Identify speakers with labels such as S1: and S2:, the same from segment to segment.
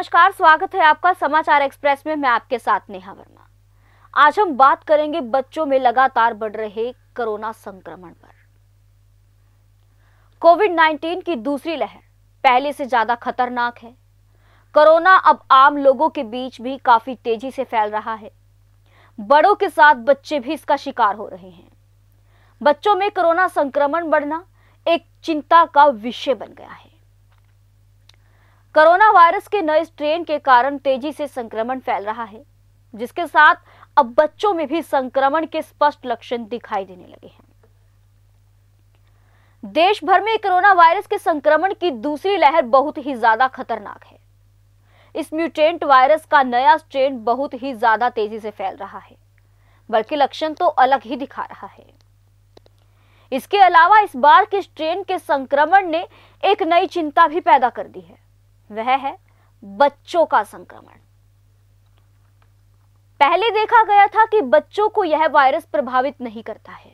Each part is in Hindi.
S1: नमस्कार स्वागत है आपका समाचार एक्सप्रेस में मैं आपके साथ नेहा वर्मा आज हम बात करेंगे बच्चों में लगातार बढ़ रहे कोरोना संक्रमण पर कोविड 19 की दूसरी लहर पहले से ज्यादा खतरनाक है कोरोना अब आम लोगों के बीच भी काफी तेजी से फैल रहा है बड़ों के साथ बच्चे भी इसका शिकार हो रहे हैं बच्चों में कोरोना संक्रमण बढ़ना एक चिंता का विषय बन गया है कोरोना वायरस के नए स्ट्रेन के कारण तेजी से संक्रमण फैल रहा है जिसके साथ अब बच्चों में भी संक्रमण के स्पष्ट लक्षण दिखाई देने लगे हैं देश भर में कोरोना वायरस के संक्रमण की दूसरी लहर बहुत ही ज्यादा खतरनाक है इस म्यूटेंट वायरस का नया स्ट्रेन बहुत ही ज्यादा तेजी से फैल रहा है बल्कि लक्षण तो अलग ही दिखा रहा है इसके अलावा इस बार के स्ट्रेन के संक्रमण ने एक नई चिंता भी पैदा कर दी है वह है बच्चों का संक्रमण पहले देखा गया था कि बच्चों को यह वायरस प्रभावित नहीं करता है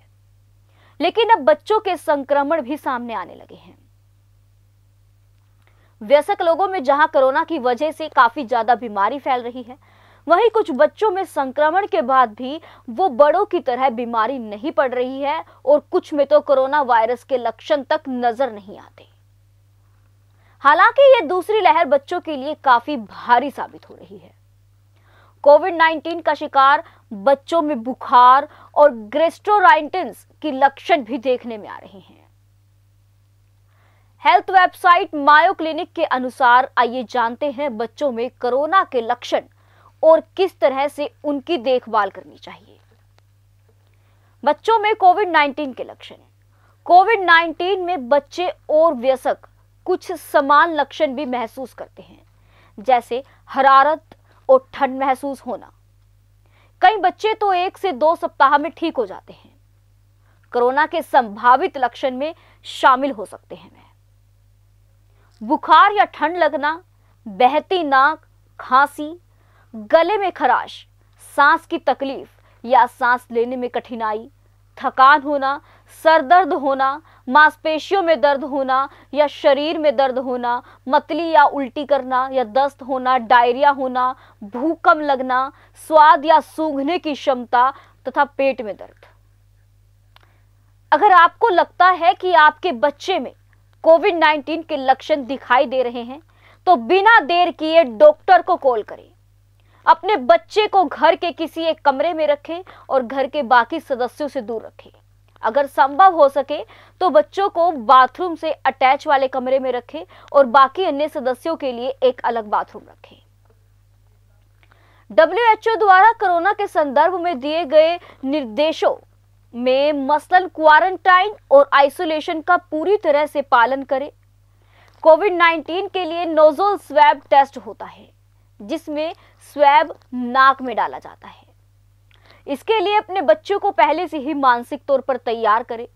S1: लेकिन अब बच्चों के संक्रमण भी सामने आने लगे हैं व्यसक लोगों में जहां कोरोना की वजह से काफी ज्यादा बीमारी फैल रही है वहीं कुछ बच्चों में संक्रमण के बाद भी वो बड़ों की तरह बीमारी नहीं पड़ रही है और कुछ में तो कोरोना वायरस के लक्षण तक नजर नहीं आते हालांकि ये दूसरी लहर बच्चों के लिए काफी भारी साबित हो रही है कोविड 19 का शिकार बच्चों में बुखार और ग्रेस्टोराइटिस की लक्षण भी देखने में आ रहे हैं हेल्थ वेबसाइट मायो क्लिनिक के अनुसार आइए जानते हैं बच्चों में कोरोना के लक्षण और किस तरह से उनकी देखभाल करनी चाहिए बच्चों में कोविड 19 के लक्षण कोविड 19 में बच्चे और व्यसक कुछ समान लक्षण भी महसूस करते हैं जैसे हरारत और ठंड महसूस होना कई बच्चे तो एक से दो सप्ताह में ठीक हो जाते हैं कोरोना के संभावित लक्षण में शामिल हो सकते हैं बुखार या ठंड लगना बहती नाक खांसी गले में खराश सांस की तकलीफ या सांस लेने में कठिनाई थकान होना सर दर्द होना मांसपेशियों में दर्द होना या शरीर में दर्द होना मतली या उल्टी करना या दस्त होना डायरिया होना भूख कम लगना स्वाद या सूंघने की क्षमता तथा पेट में दर्द अगर आपको लगता है कि आपके बच्चे में कोविड 19 के लक्षण दिखाई दे रहे हैं तो बिना देर किए डॉक्टर को कॉल करें अपने बच्चे को घर के किसी एक कमरे में रखें और घर के बाकी सदस्यों से दूर रखें अगर संभव हो सके तो बच्चों को बाथरूम से अटैच वाले कमरे में रखें और बाकी अन्य सदस्यों के लिए एक अलग बाथरूम रखें डब्ल्यूएचओ द्वारा कोरोना के संदर्भ में दिए गए निर्देशों में मसलन क्वारंटाइन और आइसोलेशन का पूरी तरह से पालन करें कोविड 19 के लिए नोजल स्वैब टेस्ट होता है जिसमें स्वैब नाक में डाला जाता है इसके लिए अपने बच्चों को पहले से ही मानसिक तौर पर तैयार करें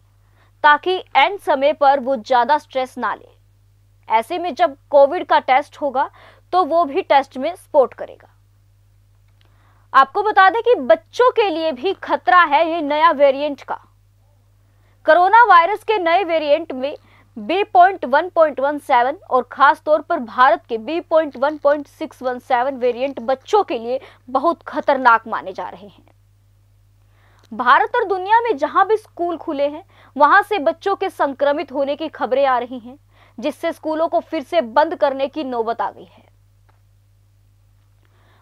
S1: ताकि एंड समय पर वो ज़्यादा स्ट्रेस ना ले ऐसे में जब कोविड का टेस्ट होगा तो वो भी टेस्ट में सपोर्ट करेगा आपको बता दें कि बच्चों के लिए भी खतरा है ये नया वेरिएंट का कोरोना वायरस के नए वेरिएंट में B point point one one seven और खास तौर पर भारत के B point point one one six seven variant बच्चों के लिए बहुत खतरनाक माने जा रहे हैं भारत और दुनिया में जहां भी स्कूल खुले हैं वहां से बच्चों के संक्रमित होने की खबरें आ रही हैं जिससे स्कूलों को फिर से बंद करने की नौबत आ गई है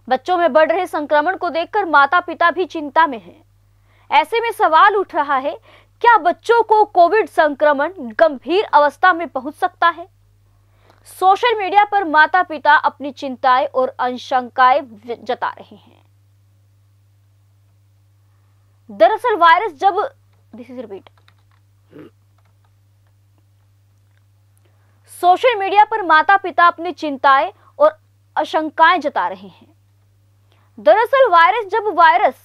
S1: बच्चों में बढ़ रहे संक्रमण को देखकर माता पिता भी चिंता में हैं। ऐसे में सवाल उठ रहा है क्या बच्चों को कोविड संक्रमण गंभीर अवस्था में पहुंच सकता है सोशल मीडिया पर माता पिता अपनी चिंताएं और आशंकाएं जता रहे हैं दरअसल वायरस जब this is repeat social media पर माता पिता अपनी चिंताएं और आशंकाएं जता रहे हैं दरअसल वायरस जब वायरस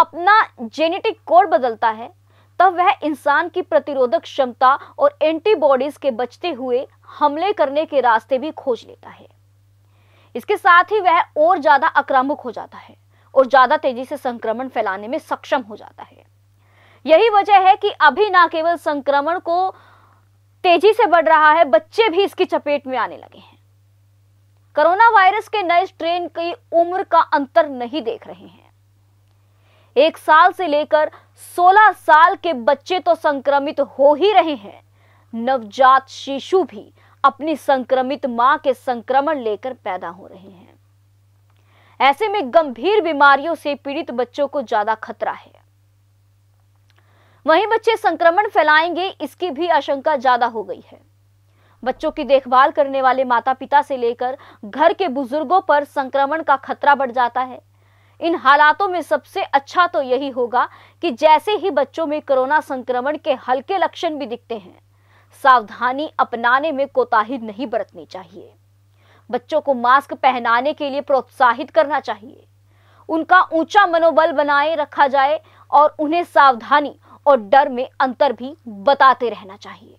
S1: अपना जेनेटिक कोड बदलता है तब वह इंसान की प्रतिरोधक क्षमता और एंटीबॉडीज के बचते हुए हमले करने के रास्ते भी खोज लेता है इसके साथ ही वह और ज़्यादा आक्रामक हो जाता है और ज़्यादा तेजी से संक्रमण फैलाने में सक्षम हो जाता है यही वजह है कि अभी ना केवल संक्रमण को तेजी से बढ़ रहा है बच्चे भी इसकी चपेट में आने लगे हैं कोरोना वायरस के नए स्ट्रेन की उम्र का अंतर नहीं देख रहे हैं एक साल से लेकर 16 साल के बच्चे तो संक्रमित हो ही रहे हैं नवजात शिशु भी अपनी संक्रमित मां के संक्रमण लेकर पैदा हो रहे हैं ऐसे में गंभीर बीमारियों से पीड़ित बच्चों को ज्यादा खतरा है वहीं बच्चे संक्रमण फैलाएंगे इसकी भी आशंका ज्यादा हो गई है बच्चों की देखभाल करने वाले माता पिता से लेकर घर के बुजुर्गों पर संक्रमण का खतरा बढ़ जाता है इन हालातों में सबसे अच्छा तो यही होगा कि जैसे ही बच्चों में कोरोना संक्रमण के हल्के लक्षण भी दिखते हैं सावधानी अपनाने में कोताही नहीं बरतनी चाहिए बच्चों को मास्क पहनाने के लिए प्रोत्साहित करना चाहिए उनका ऊंचा मनोबल बनाए रखा जाए और उन्हें सावधानी और डर में अंतर भी बताते रहना चाहिए